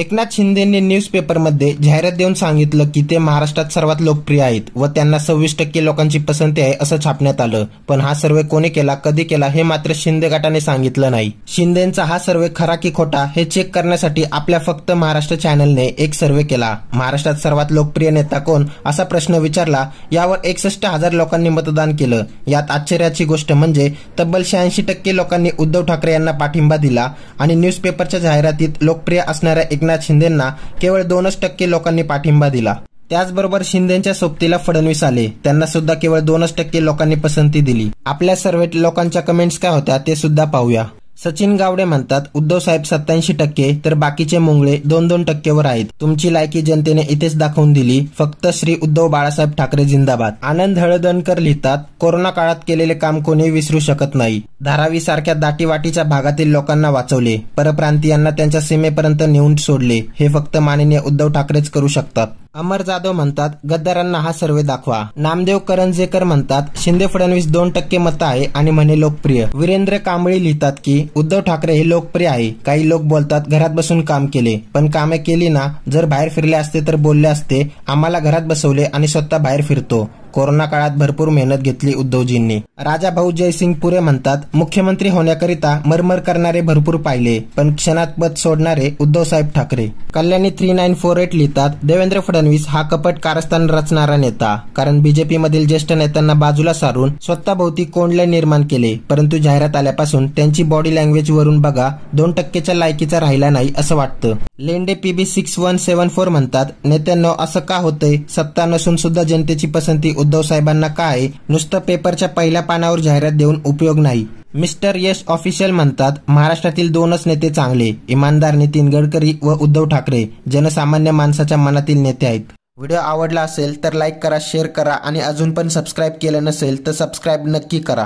एकनाथ शिंदेंनी न्यूजपेपरमध्ये जाहिरात देऊन सांगितलं की ते महाराष्ट्रात सर्वात लोकप्रिय आहेत व त्यांना सव्वीस टक्के लोकांची पसंती आहे असं छापण्यात आलं पण हा सर्वे कोणी केला कधी केला हे मात्र शिंदे गटाने सांगितलं नाही शिंदेचा हा सर्वे खरा की खोटा हे चेक करण्यासाठी आपल्या फक्त महाराष्ट्र चॅनलने एक सर्वे केला महाराष्ट्रात सर्वात लोकप्रिय नेता कोण असा प्रश्न विचारला यावर एकसष्ट हजार लोकांनी मतदान केलं यात आश्चर्याची गोष्ट म्हणजे तब्बल शहाऐंशी टक्के लोकांनी उद्धव ठाकरे यांना पाठिंबा दिला आणि न्यूजपेपरच्या जाहिरातीत लोकप्रिय असणाऱ्या एक एकनाथ शिंदेंना केवळ दोनच टक्के लोकांनी पाठिंबा दिला त्याचबरोबर शिंदेच्या सोबतीला फडणवीस आले त्यांना सुद्धा केवळ दोनच टक्के लोकांनी पसंती दिली आपल्या सर्व लोकांच्या कमेंट्स काय होत्या ते सुद्धा पाहूया सचिन गावडे म्हणतात उद्धव साहेब सत्याऐंशी टक्के तर बाकीचे मुंगळे दोन दोन टक्केवर आहेत तुमची लायकी जनतेने इथेच दाखवून दिली फक्त श्री उद्धव बाळासाहेब ठाकरे जिंदाबाद आनंद हळदणकर लिहितात कोरोना काळात केलेले काम कोणी विसरू शकत नाही धारावी सारख्या दाटीवाटीच्या भागातील लोकांना वाचवले परप्रांतीयांना त्यांच्या सीमेपर्यंत नेऊन सोडले हे फक्त माननीय उद्धव ठाकरेच करू शकतात अमर जाधव म्हणतात गद्दारांना हा सर्वे दाखवा नामदेव करंजेकर म्हणतात शिंदे फडणवीस दोन टक्के मत आहे आणि म्हणे लोकप्रिय वीरेंद्र कांबळी लिहितात की उद्धव ठाकरे हे लोकप्रिय आहे काही लोक बोलतात घरात बसून काम केले पण कामे केली ना जर बाहेर फिरले असते तर बोलले असते आम्हाला घरात बसवले आणि स्वतः बाहेर फिरतो कोरोना काळात भरपूर मेहनत घेतली उद्धवजींनी राजा भाऊ जयसिंग पुरे म्हणतात मुख्यमंत्री होण्याकरिता मरमर करणारे भरपूर पाहिले पण क्षणात पद सोडणारे उद्धवसाहेब Thackeray Kalyani three nine four eight लिहितात देवेंद्र फडणवीस हा कपट कारस्थान रचणारा नेता कारण बीजेपी मधील ज्येष्ठ नेत्यांना बाजूला सारून स्वतःभोवती कोंडले निर्माण केले परंतु जाहिरात आल्यापासून त्यांची बॉडी लँग्वेज वरून बघा दोन टक्केच्या लायकीचा राहिला नाही असं वाटतं Lende PB six one seven four म्हणतात नेत्यांना असं का होतंय सत्ता नसून सुद्धा जनतेची पसंती उद्धव साहेबांना काय नुसतं पेपरच्या पहिल्या पानावर जाहिरात देऊन उपयोग नाही मिस्टर यश ऑफिशियल म्हणतात महाराष्ट्रातील दोनच नेते चांगले इमानदार नितीन गडकरी व उद्धव ठाकरे जनसामान्य माणसाच्या मनातील नेते आहेत व्हिडिओ आवडला असेल तर लाईक करा शेअर करा आणि अजून पण सबस्क्राईब केलं नसेल तर सबस्क्राईब नक्की करा